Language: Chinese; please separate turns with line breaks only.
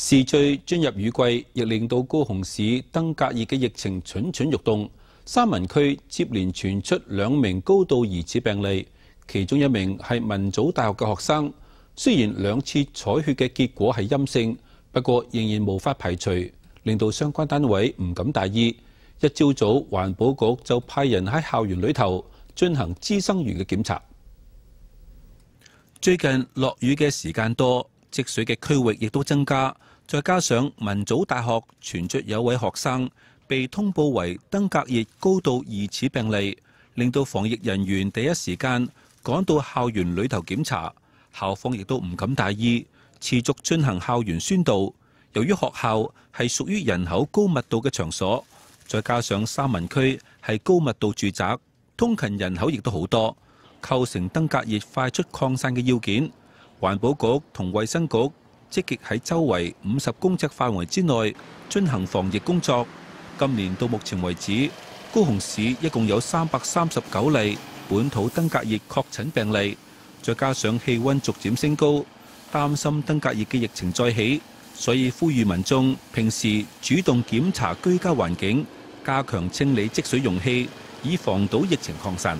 時序進入雨季，亦令到高雄市登革熱嘅疫情蠢蠢欲動。三文區接連傳出兩名高度疑似病例，其中一名係民族大學嘅學生。雖然兩次採血嘅結果係陰性，不過仍然無法排除，令到相關單位唔敢大意。一朝早，環保局就派人喺校園裏頭進行滋生源嘅檢查。最近落雨嘅時間多。積水嘅區域亦都增加，再加上民族大學傳出有位學生被通報為登革熱高度疑似病例，令到防疫人員第一時間趕到校園裏頭檢查。校方亦都唔敢大意，持續進行校園宣導。由於學校係屬於人口高密度嘅場所，再加上三文區係高密度住宅，通勤人口亦都好多，構成登革熱快速擴散嘅要件。环保局同卫生局积极喺周围五十公尺范围之内进行防疫工作。今年到目前为止，高雄市一共有三百三十九例本土登革热确诊病例。再加上气温逐渐升高，担心登革热嘅疫情再起，所以呼吁民众平时主动检查居家环境，加强清理积水容器，以防堵疫情扩散。